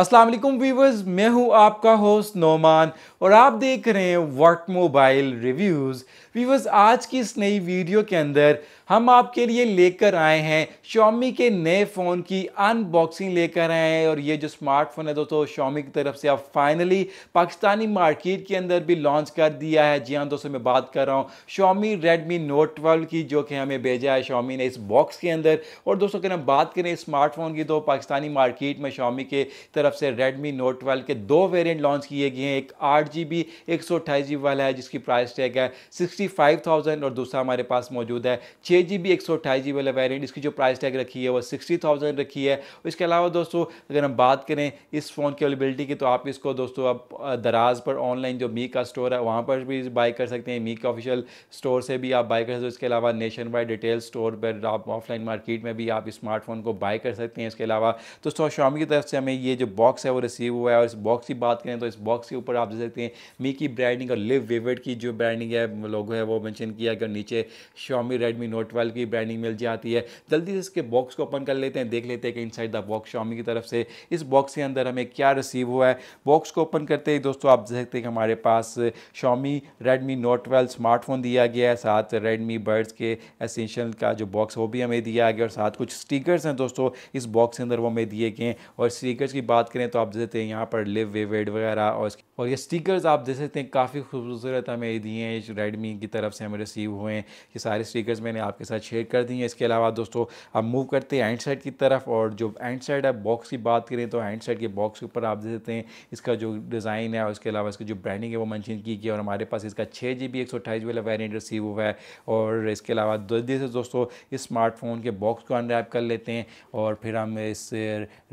अस्सलाम वालेकुम व्यूवर्स मैं हूं आपका होस्ट नोमान और आप देख रहे हैं वर्क मोबाइल रिव्यूज़ व्यूवर्स आज की इस नई वीडियो के अंदर हम आपके लिए लेकर आए हैं शॉमी के नए फ़ोन की अनबॉक्सिंग लेकर आए हैं और ये जो स्मार्टफोन है दोस्तों शॉमी की तरफ से अब फाइनली पाकिस्तानी मार्केट के अंदर भी लॉन्च कर दिया है जी हाँ दोस्तों मैं बात कर रहा हूँ शॉमी रेडमी नोट ट्वेल्व की जो कि हमें भेजा है शॉमी ने इस बॉक्स के अंदर और दोस्तों अगर हम बात करें स्मार्टफोन की तो पाकिस्तानी मार्केट में शॉमी के तरफ से रेडमी नोट ट्वेल्व के दो वेरियंट लॉन्च किए गए हैं एक आठ जी बी एक सौ अट्ठाईस जी वाला है जिसकी प्राइस टैग है सिक्सटी फाइव थाउजेंड और दूसरा हमारे पास मौजूद है छः जी बी एक सौ अट्ठाईस जी वाला वेरियंट इसकी जो प्राइस टैग रखी है वो सिक्सटी थाउजेंड रखी है इसके अलावा दोस्तों अगर हम बात करें इस फ़ोन की अवेलेबिलिटी की तो आप इसको दोस्तों आप दराज पर ऑनलाइन जो मी का स्टोर है वहाँ पर भी बाई कर सकते हैं मी का ऑफिशियल स्टोर से भी आप बाई कर सकते हो इसके अलावा नेशन वाइड डिटेल स्टोर पर आप ऑफलाइन मार्केट में भी आप स्मार्टफोन को बाई कर सकते हैं इसके अलावा दोस्तों शामी की तरफ से हमें ये जो बॉक्स है वो रिसीव हुआ है और इस बॉक्स की बात करें तो इस बॉक्स के ऊपर आप देख सकते हैं मी की ब्रांडिंग और लिव विवेड की जो ब्रांडिंग है लोगों है वो मैंशन किया अगर नीचे शॉमी रेडमी नोट ट्वेल्व की ब्रांडिंग मिल जाती है जल्दी से इसके बॉक्स को ओपन कर लेते हैं देख लेते हैं कि इनसाइड द बॉक्स शॉमी की तरफ से इस बॉक्स के अंदर हमें क्या रिसीव हुआ है बॉक्स को ओपन करते ही दोस्तों आप देख सकते हैं कि हमारे पास Xiaomi Redmi Note twelve smartphone दिया गया है साथ रेडमी बर्ड्स के एसेंशियल का जो बॉक्स वो भी हमें दिया गया और साथ कुछ स्टीकर्स हैं दोस्तों इस बॉक्स के अंदर वो हमें दिए गए हैं और स्टीकर्स की बात करें तो आप देखते हैं यहाँ पर लिव वेवेड वगैरह और और ये स्टिकर्स आप देख सकते हैं काफ़ी खूबसूरत हमें दिए हैं रेडमी की तरफ से हमें रिसीव हुए हैं ये सारे स्टिकर्स मैंने आपके साथ शेयर कर दी है इसके अलावा दोस्तों आप मूव करते हैं एंड साइड की तरफ और जो हैंड साइड है बॉक्स की बात करें तो एंड साइड के बॉक्स के ऊपर आप दे देते हैं इसका जो डिज़ाइन है और इसके अलावा इसकी जो ब्रांडिंग है वो मैंशन की गई है और हमारे पास इसका छः जी बी एक सौ अट्ठाईस वाला वेरियंट रिसीव हुआ है और इसके अलावा जल्दी से दोस्तों इस स्मार्टफोन के बॉक्स को अनरैप कर लेते हैं और फिर हम इस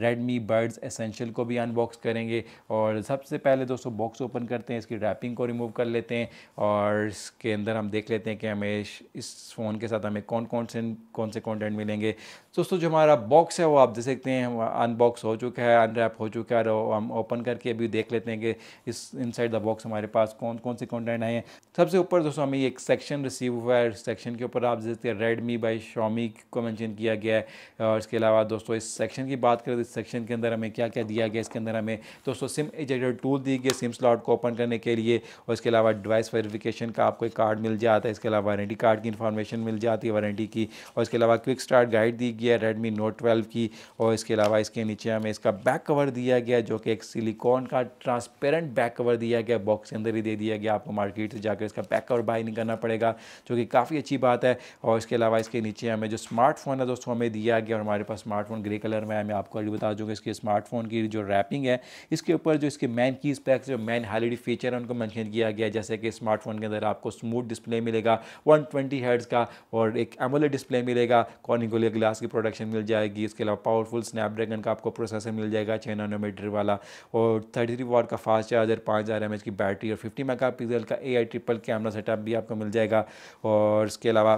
रेडमी बर्ड्स एसेंशियल को भी अनबॉक्स करेंगे और सबसे पहले दोस्तों बॉक्स ओपन करते हैं इसकी रैपिंग को रिमूव कर लेते हैं और इसके अंदर हम देख लेते हैं कि हमें इस फ़ोन के साथ हमें कौन कौन से कौन से कंटेंट मिलेंगे दोस्तों जो हमारा बॉक्स है वो आप देख सकते हैं अनबॉक्स हो चुका है अनरैप हो चुका है और हम ओपन करके अभी देख लेते हैं कि इस इनसाइड द बॉक्स हमारे पास कौन कौन से कंटेंट आए हैं सबसे ऊपर दोस्तों हमें एक सेक्शन रिसीव हुआ है सेक्शन के ऊपर आप देखते हैं रेडमी बाई शॉमी को मैंशन किया गया है और इसके अलावा दोस्तों इस सेक्शन की बात करें तो इस सेक्शन के अंदर हमें क्या क्या दिया गया इसके अंदर हमें दोस्तों सिम एजेक्टर टूल दी गई सिम स्लॉट को ओपन करने के लिए और इसके अलावा डिवाइस वेरिफिकेशन का आपको एक कार्ड मिल जाता है इसके अलावा आइडेंटी कार्ड की इन्फॉर्मेशन मिल जाती आती है वारंटी की और इसके अलावा क्विक स्टार्ट गाइड दी गई है रेडमी नोट ट्वेल्व की और इसके अलावा इसके नीचे हमें इसका बैक कवर दिया गया जो कि एक सिलिकॉन का ट्रांसपेरेंट बैक कवर दिया गया बॉक्स के अंदर ही दे दिया गया आपको मार्केट से जाकर इसका बैक कवर बाई नहीं करना पड़ेगा जो कि काफ़ी अच्छी बात है और इसके अलावा इसके नीचे हमें जो स्मार्टफोन है दोस्तों हमें दिया गया और हमारे पास स्मार्टफोन ग्रे कलर में है मैं आपको अभी बता दूँगा इसके स्मार्टफोन की जो रैपिंग है इसके ऊपर जो इसके मैन की स्पैक्स जो मैन हाईलाइट फीचर है उनको मैंशन किया गया जैसे कि स्मार्टफोन के अंदर आपको स्मूथ डिस्प्ले मिलेगा वन ट्वेंटी का और और एक एमोलेड डिस्प्ले मिलेगा कॉनिकुलर ग्लास की प्रोडक्शन मिल जाएगी इसके अलावा पावरफुल स्नैपड्रैगन का आपको प्रोसेसर मिल जाएगा छः नोमीटर वाला और थर्टी थ्री वॉट का फास्ट चार्जर पाँच हज़ार एम की बैटरी और फिफ्टी मेगा का A I triple camera setup भी आपको मिल जाएगा और इसके अलावा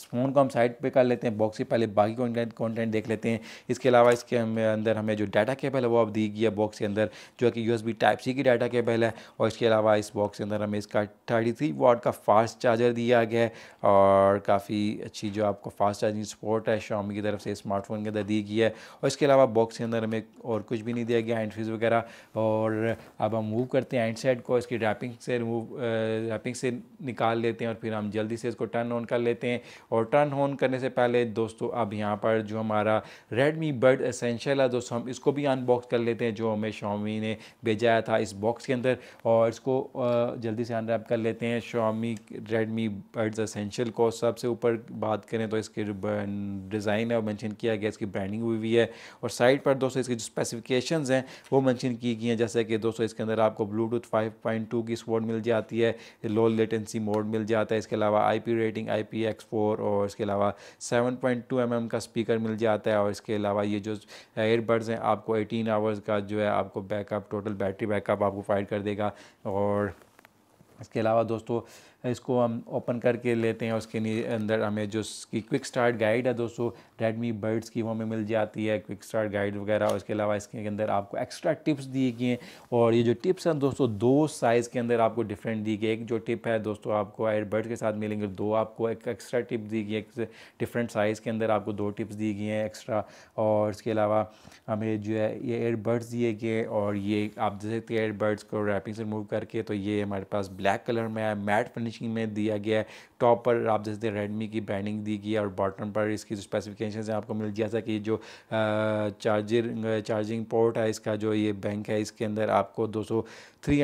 फ़ोन को हम साइड पे कर लेते हैं बॉक्स से पहले बाकी कंटेंट देख लेते हैं इसके अलावा इसके अंदर हमें जो डाटा केबल है वो अब दी गई है बॉक्स के अंदर जो कि बी टाइप सी की डाटा केबल है और इसके अलावा इस बॉक्स के अंदर हमें इसका थर्टी थ्री का फास्ट चार्जर दिया गया है और काफ़ी अच्छी जो आपको फास्ट चार्जिंग सपोर्ट है शामी की तरफ से स्मार्टफोन के अंदर दी गई है और इसके अलावा बॉक्स के अंदर हमें और कुछ भी नहीं दिया गया हैंड फ्रीज वगैरह और अब हम मूव करते हैं हैंडसेट को इसकी रैपिंग से रिमूव रैपिंग से निकाल लेते हैं और फिर हम जल्दी से इसको टर्न ऑन कर लेते हैं और टर्न ऑन करने से पहले दोस्तों अब यहाँ पर जो हमारा रेडमी बर्ड असेंशियल है दोस्तों हम इसको भी अनबॉक्स कर लेते हैं जो हमें Xiaomi ने भेजाया था इस बॉक्स के अंदर और इसको जल्दी से अनरैप कर लेते हैं शॉमी रेडमी बर्ड्स असेंशियल को सबसे ऊपर बात करें तो इसके डिज़ाइन है और मैंशन किया गया इसकी ब्रांडिंग हुई हुई है और साइड पर दोस्तों इसकी जो स्पेसिफिकेशन हैं वो मैंशन की गई हैं जैसे कि दोस्तों इसके अंदर आपको ब्लूटूथ टू की स्पोर्ट मिल जाती है लो लेटेंसी मोड मिल जाता है इसके अलावा P rating P expo four और इसके अलावा seven point two M M का स्पीकर मिल जाता है और इसके अलावा ये जो एयरबड्स हैं आपको एटीन आवर्स का जो है आपको बैकअप टोटल बैटरी बैकअप आपको प्रोवाइड कर देगा और इसके अलावा दोस्तों इसको हम ओपन करके लेते हैं उसके अंदर हमें जो इसकी क्विक स्टार्ट गाइड है दोस्तों रेडमी बर्ड्स की वो हमें मिल जाती है क्विक स्टार्ट गाइड वगैरह उसके अलावा इसके अंदर आपको एक्स्ट्रा टिप्स दिए गए हैं और ये जो टिप्स हैं दोस्तों दो साइज़ के अंदर आपको डिफरेंट दी गई एक जो टिप है दोस्तों आपको एयरबर्ड के साथ मिलेंगे दो आपको एक एक्स्ट्रा टिप दी गई डिफरेंट साइज़ के अंदर आपको दो टिप्स दी गई हैं एक्स्ट्रा और इसके अलावा हमें जो है ये एयरबर्ड्स दिए गए और ये आप देख सकते हैं एयरबर्ड्स को रैपिंग से रिमूव करके तो ये हमारे पास ब्लैक कलर में है मैट फिनिश फिनिशिंग में दिया गया है टॉप पर आप जैसे रेडमी की ब्रांडिंग दी गई है और बॉटम पर इसकी जो स्पेसिफिकेशन है आपको मिल जैसा कि जो चार्जर चार्जिंग पोर्ट है इसका जो ये बैंक है इसके अंदर आपको 200 सौ थ्री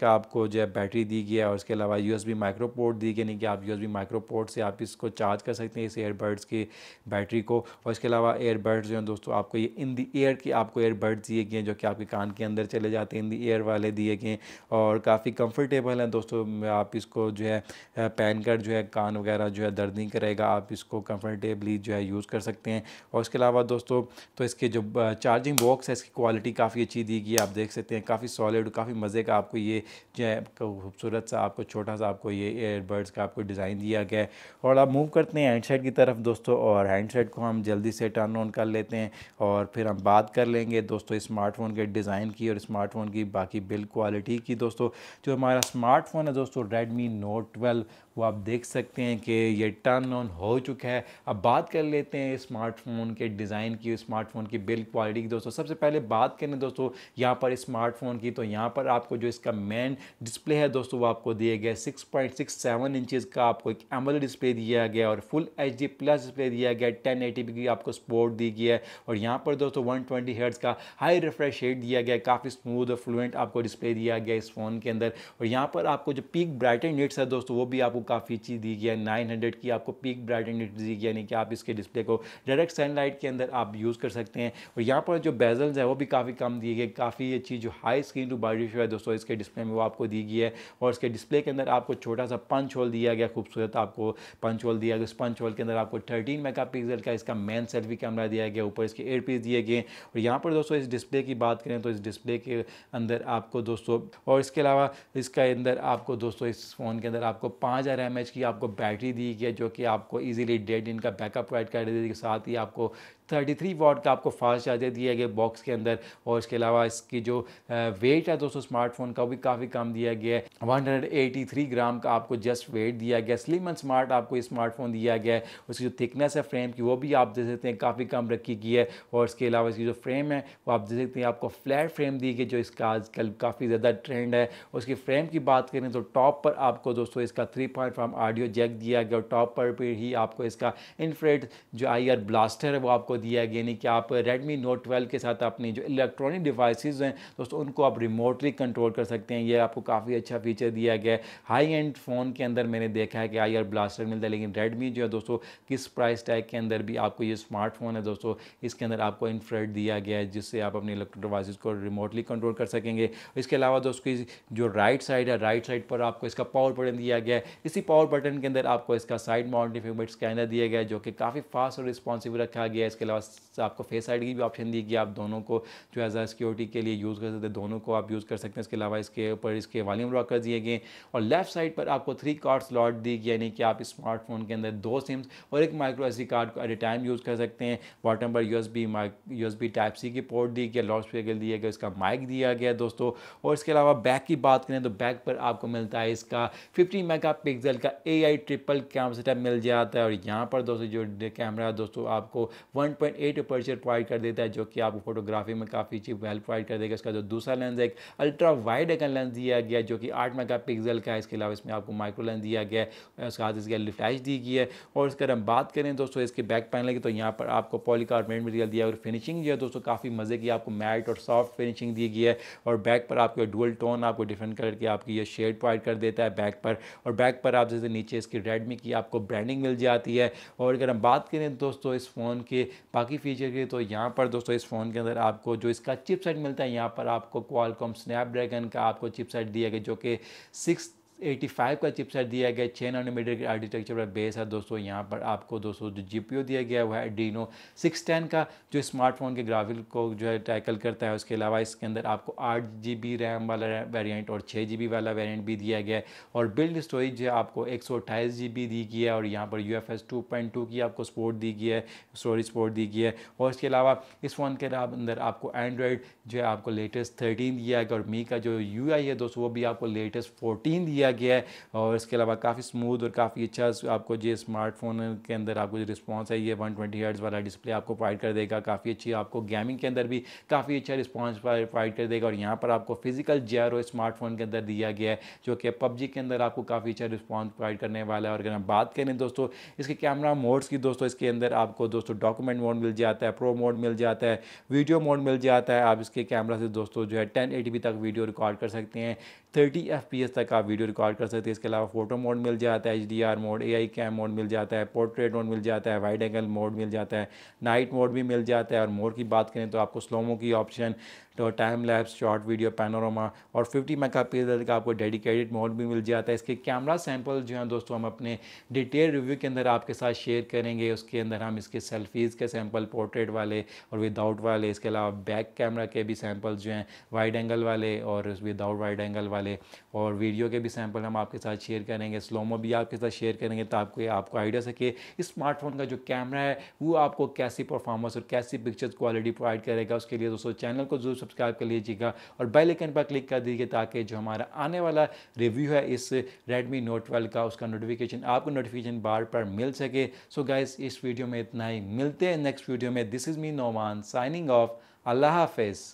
का आपको जो है बैटरी दी गई है और इसके अलावा U S B micro port दी गई यानी कि आप U S B micro port से आप इसको चार्ज कर सकते हैं इस एयरबड्स की बैटरी को और इसके अलावा एयरबड्स जो हैं दोस्तों आपको ये इन दी एयर की आपको एयरबड्स दिए गए हैं जो कि आपके कान के अंदर चले जाते हैं इन दी एयर वाले दिए गए हैं और काफ़ी कम्फर्टेबल हैं दोस्तों आप इसको जो है पहन कर जो है कान वगैरह जो है दर्द नहीं करेगा आप इसको कंफर्टेबली जो है यूज़ कर सकते हैं और इसके अलावा दोस्तों तो इसके जो चार्जिंग बॉक्स है इसकी क्वालिटी काफ़ी अच्छी दी गई आप देख सकते हैं काफ़ी सॉलिड काफ़ी मज़े का आपको ये जो है खूबसूरत सा आपको छोटा सा आपको ये एयरबड्स का आपको डिज़ाइन दिया गया है और आप मूव करते हैं हैंडसेट की तरफ दोस्तों और हैंडसेट को हम जल्दी से टर्न ऑन कर लेते हैं और फिर हम बात कर लेंगे दोस्तों स्मार्टफोन के डिज़ाइन की और स्मार्टफोन की बाकी बिल्ड क्वालिटी की दोस्तों जो हमारा स्मार्टफोन है दोस्तों रेडमी नोट 12 वो आप देख सकते हैं कि ये टर्न ऑन हो चुका है अब बात कर लेते हैं स्मार्टफोन के डिज़ाइन की स्मार्टफोन की बिल्ड क्वालिटी की दोस्तों सबसे पहले बात करें दोस्तों यहाँ पर स्मार्टफोन की तो यहाँ पर आपको जो इसका मेन डिस्प्ले है दोस्तों वो आपको दिए गए six point six seven inches का आपको एक एमल डिस्प्ले दिया गया और full H D plus display दिया गया टेन एटी की आपको स्पोर्ट दी गई है और यहाँ पर दोस्तों वन ट्वेंटी का हाई रिफ्रेश रेट दिया गया काफ़ी स्मूथ और फ्लुएंट आपको डिस्प्ले दिया गया इस फ़ोन के अंदर और यहाँ पर आपको जो पीक ब्राइटन नेट्स है दोस्तों वो भी आपको काफ़ी चीज़ दी गई है नाइन हंड्रेड की आपको पीक ब्राइट दी गई यानी कि आप इसके डिस्प्ले को डायरेक्ट सनलाइट के अंदर आप यूज़ कर सकते हैं और यहाँ पर जो बेजल्स है वो भी काफ़ी कम दिए गए काफ़ी अच्छी जो high screen to body show है दोस्तों इसके डिस्प्ले में वो आपको दी गई है और इसके डिस्प्ले के अंदर आपको छोटा सा पंच होल दिया गया खूबसूरत आपको पंच होल दिया गया उस पंच होल के अंदर आपको थर्टीन मेगा का इसका मेन सेल्फी कैमरा दिया गया ऊपर इसके एयर पीस दिए गए और यहाँ पर दोस्तों इस डिस्प्ले की बात करें तो इस डिस्प्ले के अंदर आपको दोस्तों और इसके अलावा इसके अंदर आपको दोस्तों इस फ़ोन के अंदर आपको पाँच एयर एम की आपको बैटरी दी गई है जो कि आपको ईजिली डेढ़ दिन का बैकअप प्रोवाइड कर देती है साथ ही आपको 33 वॉट का आपको फास्ट चार्जर दिया गया बॉक्स के अंदर और इसके अलावा इसकी जो वेट है दोस्तों स्मार्टफोन का भी काफ़ी कम दिया गया है 183 ग्राम का आपको जस्ट वेट दिया गया स्लिम एंड स्मार्ट आपको ये स्मार्टफोन दिया गया है उसकी जो थिकनेस है फ्रेम की वो भी आप दे सकते हैं काफ़ी कम रखी गई है और इसके अलावा इसकी जो फ्रेम है वो आप दे सकते हैं आपको फ्लैट फ्रेम दी गई जो इसका आजकल काफ़ी ज़्यादा ट्रेंड है उसकी फ्रेम की बात करें तो टॉप पर आपको दोस्तों इसका three point five mm audio jack दिया गया और टॉप पर भी ही आपको इसका इनफ्रेड जो आई ब्लास्टर है वो आपको दिया गया यानी कि आप रेडमी नोट 12 के साथ अपनी जो इलेक्ट्रॉनिक डिवाइसेस हैं दोस्तों उनको आप रिमोटली कंट्रोल कर सकते हैं ये आपको काफ़ी अच्छा फीचर दिया गया है हाई एंड फ़ोन के अंदर मैंने देखा है कि आई ब्लास्टर मिलता है लेकिन रेडमी जो है दोस्तों किस प्राइस टैग के अंदर भी आपको ये स्मार्टफोन है दोस्तों इसके अंदर आपको इन्फ्रेड दिया गया है जिससे आप अपने इलेक्ट्रॉनिक डिवाइस को रिमोटली कंट्रोल कर सकेंगे इसके अलावा दोस्तों जो राइट साइड है राइट साइड पर आपको इसका पावर बटन दिया गया है इसी पावर बटन के अंदर आपको इसका साइड माउंटिफिकेट स्कैनर दिया गया है जो कि काफ़ी फास्ट और रिस्पॉन्सिव रखा गया है इसके अलावा आपको फेस आई की भी ऑप्शन दी गई आप दोनों को जो एज आ सिक्योरिटी के लिए यूज़ कर सकते हैं दोनों को आप यूज़ कर सकते हैं इसके अलावा इसके ऊपर इसके वॉल्यूम ब्लॉक कर दिए गए और लेफ्ट साइड पर आपको थ्री कार्ड स्लॉट दी गई यानी कि आप स्मार्टफोन के अंदर दो सिम्स और एक माइक्रो एस कार्ड को एट ए टाइम यूज़ कर सकते हैं bottom number U S B U S B type C की पोर्ट दी गई लाउड स्पीकर दिया गया इसका माइक दिया गया दोस्तों और इसके अलावा बैक की बात करें तो बैक पर आपको मिलता है इसका फिफ्टी मेगा पिक्सल का A I triple camera setup मिल जाता है और यहाँ पर दोस्तों जो कैमरा दोस्तों आपको वन 1.8 अपर्चर प्रोवाइड कर देता है जो कि आपको फोटोग्राफी में काफ़ी अच्छी हेल्प प्रोवाइड कर देगा इसका जो दूसरा लेंस है एक अल्ट्रा वाइड एंगल लेंस दिया गया जो कि आठ मेगा पिक्सल का है इसके अलावा इसमें आपको माइक्रो लेंस दिया गया है उसके बाद इसकी लिटाइज दी गई है और अगर हम बात करें दोस्तों इसके बैक पैनल की तो यहाँ पर आपको पॉलीकार्बोनेट मटीरियल दिया और फिनिशिंग जो है दोस्तों काफ़ी मज़े की आपको मैट और सॉफ्ट फिनिशिंग दी गई है और बैक पर आपको डुअल टोन आपको डिफरेंट कलर की आपकी ये शेड प्रोवाइड कर देता है बैक पर और बैक पर आप जैसे नीचे इसकी रेडमी की आपको ब्रांडिंग मिल जाती है और अगर हम बात करें दोस्तों इस फ़ोन के बाकी फीचर की तो यहाँ पर दोस्तों इस फ़ोन के अंदर आपको जो इसका चिपसेट मिलता है यहाँ पर आपको क्वालकॉम स्नैपड्रैगन का आपको चिपसेट दिया गया जो कि सिक्स 85 का चिपसेट दिया गया छः मीटर के आर्किटेक्चर पर बेस है दोस्तों यहाँ पर आपको दोस्तों जो जीपीयू दिया गया हुआ है डीनो 610 का जो स्मार्टफोन के ग्राफिक को जो है टैकल करता है उसके अलावा इसके अंदर आपको आठ जी रैम वाला वेरिएंट और छः जी वाला वेरिएंट भी दिया गया है और बिल्ड स्टोरेज जो है आपको एक सौ दी गई है और यहाँ पर यू एफ की आपको स्पोर्ट दी गई है स्टोरेज स्पोर्ट दी गई है और इसके अलावा इस फ़ोन के अंदर आपको एंड्रॉयड जो है आपको लेटेस्ट थर्टीन दिया गया और मी का जो यू है दोस्तों वो भी आपको लेटेस्ट फोर्टीन दिया किया गया है और इसके अलावा काफ़ी स्मूथ और काफ़ी अच्छा आपको जो स्मार्टफोन के अंदर आपको जो रिस्पॉन्स है ये वन ट्वेंटी वाला डिस्प्ले आपको प्रोवाइड कर देगा काफ़ी अच्छी आपको गेमिंग के अंदर भी काफ़ी अच्छा रिस्पॉन्स प्रोवाइड कर देगा और यहाँ पर आपको फिजिकल जेरो स्मार्टफोन के अंदर दिया गया है जो कि पबजी के अंदर आपको काफ़ी अच्छा रिस्पॉन्स प्रोवाइड करने वाला है और अगर हम बात करें दोस्तों इसके कैमरा मोड्स की दोस्तों इसके अंदर आपको दोस्तों डॉक्यूमेंट मोड मिल जाता है प्रो मोड मिल जाता है वीडियो मोड मिल जाता है आप इसके कैमरा से दोस्तों जो है टेन तक वीडियो रिकॉर्ड कर सकते हैं थर्टी एफ तक आप वीडियो रिकॉर्ड कर सकते हैं इसके अलावा फोटो मोड मिल जाता है H D R mode A I cam mode मिल जाता है पोर्ट्रेट मोड मिल जाता है वाइड एंगल मोड मिल जाता है नाइट मोड भी मिल जाता है और मोड की बात करें तो आपको स्लोमो की ऑप्शन तो time lapse short video panorama और 50 पिक्सल का आपको डेडिकेटेड मोड भी मिल जाता है इसके कैमरा सैंपल जो हैं दोस्तों हम अपने डिटेल रिव्यू के अंदर आपके साथ शेयर करेंगे उसके अंदर हम इसके सेल्फीज़ के सैंपल पोर्ट्रेट वाले और विदाउट वाले इसके अलावा बैक कैमरा के भी सैम्पल्स जो हैं वाइड एंगल वाले और विदाउट वाइड एंगल वाले और वीडियो के भी सैंपल सैम्पल हम आपके साथ शेयर करेंगे स्लोमो भी आपके साथ शेयर करेंगे तो आपको आपको आइडिया सके स्मार्टफोन का जो कैमरा है वो आपको कैसी परफॉर्मेंस और कैसी पिक्चर्स क्वालिटी प्रोवाइड करेगा उसके लिए दोस्तों चैनल को जरूर सब्सक्राइब कर लीजिएगा और बेल आइकन पर क्लिक कर दीजिए ताकि जो हमारा आने वाला रिव्यू है इस रेडमी नोट ट्वेल्व का उसका नोटिफिकेशन आपको नोटिफिकेशन बार पर मिल सके सो so इस वीडियो में इतना ही मिलते हैं नेक्स्ट वीडियो में this is me Noman signing off अल्लाह हाफिज़